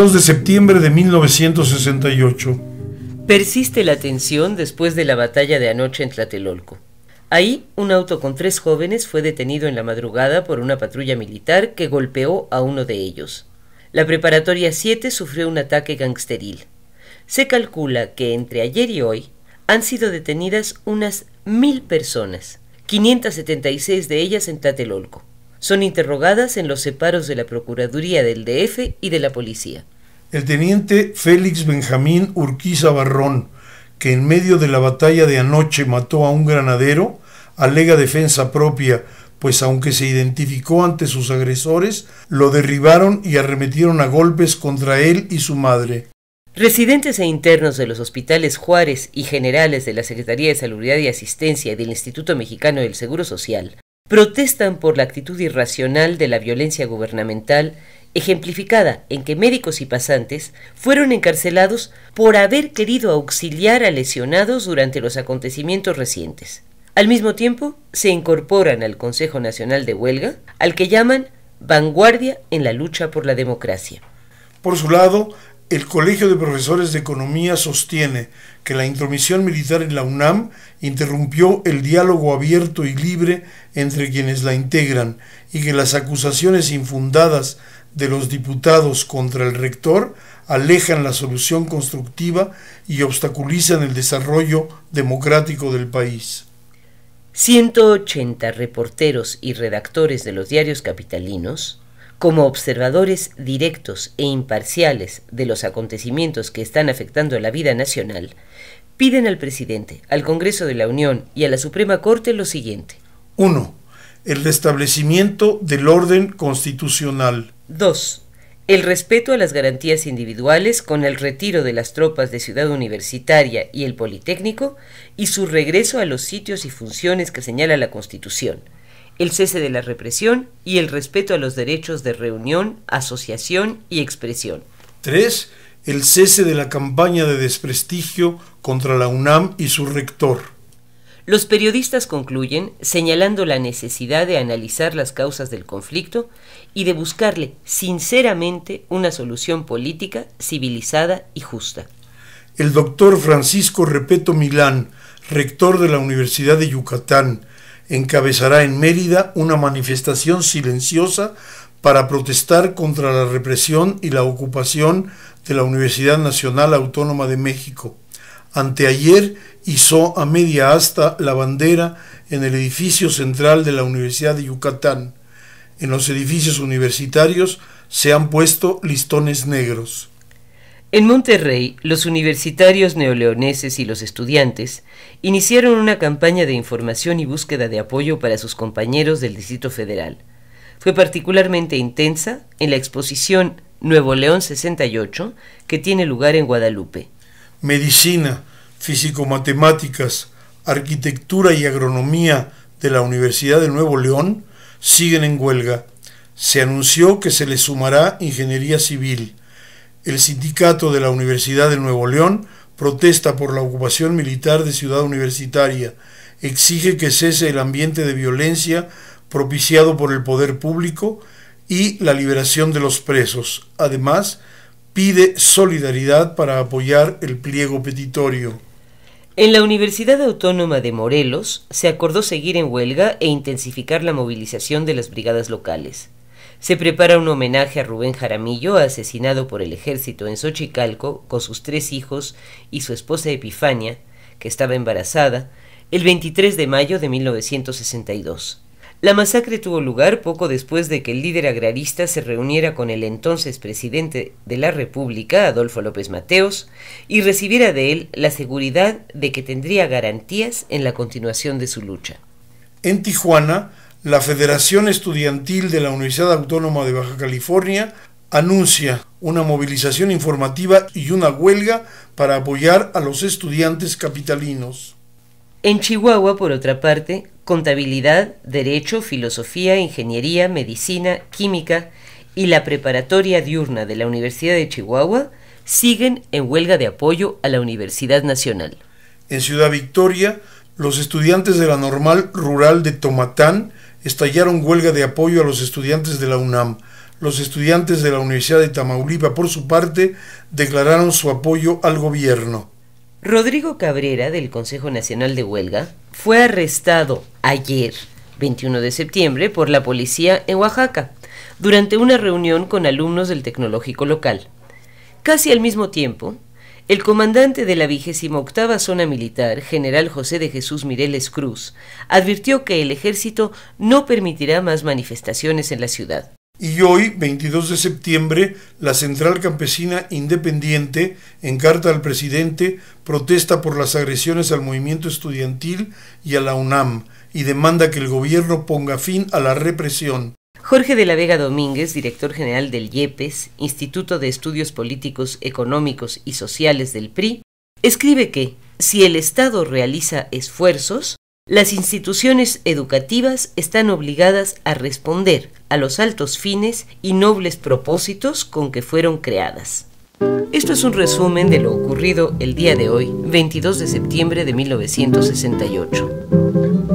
2 de septiembre de 1968. Persiste la tensión después de la batalla de anoche en Tlatelolco. Ahí, un auto con tres jóvenes fue detenido en la madrugada por una patrulla militar que golpeó a uno de ellos. La preparatoria 7 sufrió un ataque gangsteril. Se calcula que entre ayer y hoy han sido detenidas unas mil personas, 576 de ellas en Tlatelolco. Son interrogadas en los separos de la Procuraduría del DF y de la Policía. El teniente Félix Benjamín Urquiza Barrón, que en medio de la batalla de anoche mató a un granadero, alega defensa propia, pues aunque se identificó ante sus agresores, lo derribaron y arremetieron a golpes contra él y su madre. Residentes e internos de los hospitales Juárez y generales de la Secretaría de Salud y Asistencia del Instituto Mexicano del Seguro Social protestan por la actitud irracional de la violencia gubernamental, ejemplificada en que médicos y pasantes fueron encarcelados por haber querido auxiliar a lesionados durante los acontecimientos recientes. Al mismo tiempo, se incorporan al Consejo Nacional de Huelga, al que llaman vanguardia en la lucha por la democracia. Por su lado, el Colegio de Profesores de Economía sostiene que la intromisión militar en la UNAM interrumpió el diálogo abierto y libre entre quienes la integran y que las acusaciones infundadas de los diputados contra el rector alejan la solución constructiva y obstaculizan el desarrollo democrático del país. 180 reporteros y redactores de los diarios capitalinos como observadores directos e imparciales de los acontecimientos que están afectando a la vida nacional, piden al presidente, al Congreso de la Unión y a la Suprema Corte lo siguiente. 1. El restablecimiento del orden constitucional. 2. El respeto a las garantías individuales con el retiro de las tropas de Ciudad Universitaria y el Politécnico y su regreso a los sitios y funciones que señala la Constitución el cese de la represión y el respeto a los derechos de reunión, asociación y expresión. 3. El cese de la campaña de desprestigio contra la UNAM y su rector. Los periodistas concluyen señalando la necesidad de analizar las causas del conflicto y de buscarle sinceramente una solución política, civilizada y justa. El doctor Francisco Repeto Milán, rector de la Universidad de Yucatán, encabezará en Mérida una manifestación silenciosa para protestar contra la represión y la ocupación de la Universidad Nacional Autónoma de México. Anteayer hizo a media asta la bandera en el edificio central de la Universidad de Yucatán. En los edificios universitarios se han puesto listones negros. En Monterrey, los universitarios neoleoneses y los estudiantes iniciaron una campaña de información y búsqueda de apoyo para sus compañeros del Distrito Federal. Fue particularmente intensa en la exposición Nuevo León 68, que tiene lugar en Guadalupe. Medicina, físico-matemáticas, arquitectura y agronomía de la Universidad de Nuevo León siguen en huelga. Se anunció que se les sumará ingeniería civil. El sindicato de la Universidad de Nuevo León protesta por la ocupación militar de Ciudad Universitaria. Exige que cese el ambiente de violencia propiciado por el poder público y la liberación de los presos. Además, pide solidaridad para apoyar el pliego petitorio. En la Universidad Autónoma de Morelos se acordó seguir en huelga e intensificar la movilización de las brigadas locales se prepara un homenaje a Rubén Jaramillo, asesinado por el ejército en Xochicalco, con sus tres hijos y su esposa Epifania, que estaba embarazada, el 23 de mayo de 1962. La masacre tuvo lugar poco después de que el líder agrarista se reuniera con el entonces presidente de la República, Adolfo López Mateos, y recibiera de él la seguridad de que tendría garantías en la continuación de su lucha. En Tijuana, la Federación Estudiantil de la Universidad Autónoma de Baja California anuncia una movilización informativa y una huelga para apoyar a los estudiantes capitalinos. En Chihuahua, por otra parte, contabilidad, derecho, filosofía, ingeniería, medicina, química y la preparatoria diurna de la Universidad de Chihuahua siguen en huelga de apoyo a la Universidad Nacional. En Ciudad Victoria, los estudiantes de la normal rural de Tomatán estallaron huelga de apoyo a los estudiantes de la UNAM. Los estudiantes de la Universidad de Tamaulipa, por su parte, declararon su apoyo al gobierno. Rodrigo Cabrera, del Consejo Nacional de Huelga, fue arrestado ayer, 21 de septiembre, por la policía en Oaxaca, durante una reunión con alumnos del tecnológico local. Casi al mismo tiempo, el comandante de la vigésima octava zona militar, general José de Jesús Mireles Cruz, advirtió que el ejército no permitirá más manifestaciones en la ciudad. Y hoy, 22 de septiembre, la Central Campesina Independiente, en carta al presidente, protesta por las agresiones al movimiento estudiantil y a la UNAM y demanda que el gobierno ponga fin a la represión Jorge de la Vega Domínguez, director general del IEPES, Instituto de Estudios Políticos, Económicos y Sociales del PRI, escribe que, si el Estado realiza esfuerzos, las instituciones educativas están obligadas a responder a los altos fines y nobles propósitos con que fueron creadas. Esto es un resumen de lo ocurrido el día de hoy, 22 de septiembre de 1968.